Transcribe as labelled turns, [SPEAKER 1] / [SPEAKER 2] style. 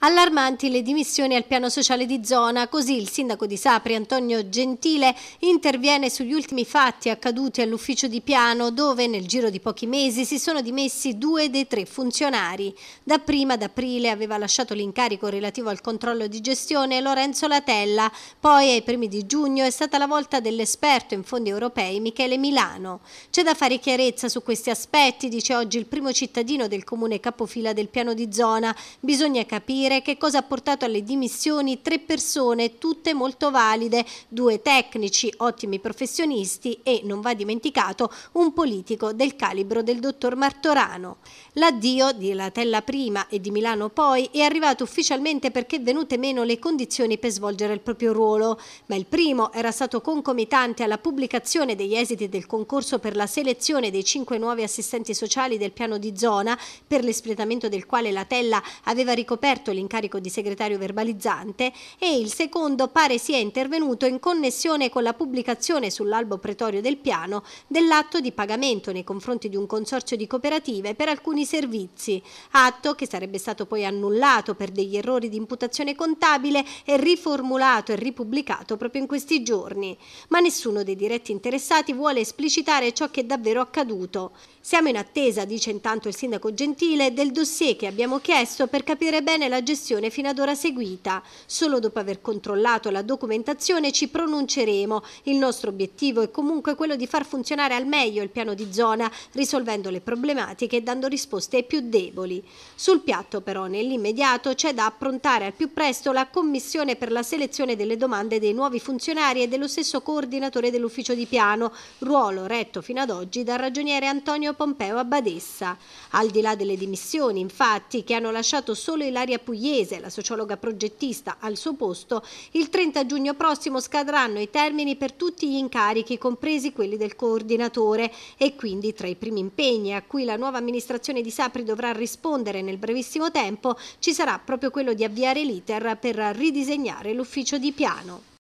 [SPEAKER 1] Allarmanti le dimissioni al piano sociale di zona, così il sindaco di Sapri Antonio Gentile interviene sugli ultimi fatti accaduti all'ufficio di piano dove nel giro di pochi mesi si sono dimessi due dei tre funzionari. Da prima ad aprile aveva lasciato l'incarico relativo al controllo di gestione Lorenzo Latella, poi ai primi di giugno è stata la volta dell'esperto in fondi europei Michele Milano. C'è da fare chiarezza su questi aspetti, dice oggi il primo cittadino del comune capofila del piano di zona, bisogna capire capire che cosa ha portato alle dimissioni tre persone, tutte molto valide, due tecnici, ottimi professionisti e, non va dimenticato, un politico del calibro del dottor Martorano. L'addio di Latella prima e di Milano poi è arrivato ufficialmente perché venute meno le condizioni per svolgere il proprio ruolo, ma il primo era stato concomitante alla pubblicazione degli esiti del concorso per la selezione dei cinque nuovi assistenti sociali del piano di zona, per l'espletamento del quale Latella aveva ricoperto l'incarico di segretario verbalizzante e il secondo pare sia intervenuto in connessione con la pubblicazione sull'albo pretorio del piano dell'atto di pagamento nei confronti di un consorzio di cooperative per alcuni servizi, atto che sarebbe stato poi annullato per degli errori di imputazione contabile e riformulato e ripubblicato proprio in questi giorni. Ma nessuno dei diretti interessati vuole esplicitare ciò che è davvero accaduto. Siamo in attesa, dice intanto il sindaco Gentile, del dossier che abbiamo chiesto per capire bene la gestione fino ad ora seguita. Solo dopo aver controllato la documentazione ci pronunceremo. Il nostro obiettivo è comunque quello di far funzionare al meglio il piano di zona, risolvendo le problematiche e dando risposte ai più deboli. Sul piatto però nell'immediato c'è da approntare al più presto la commissione per la selezione delle domande dei nuovi funzionari e dello stesso coordinatore dell'ufficio di piano, ruolo retto fino ad oggi dal ragioniere Antonio Pompeo Abbadessa. Al di là delle dimissioni, infatti, che hanno lasciato solo Ilaria Pugliese, pugliese, la sociologa progettista al suo posto, il 30 giugno prossimo scadranno i termini per tutti gli incarichi, compresi quelli del coordinatore e quindi tra i primi impegni a cui la nuova amministrazione di Sapri dovrà rispondere nel brevissimo tempo ci sarà proprio quello di avviare l'iter per ridisegnare l'ufficio di piano.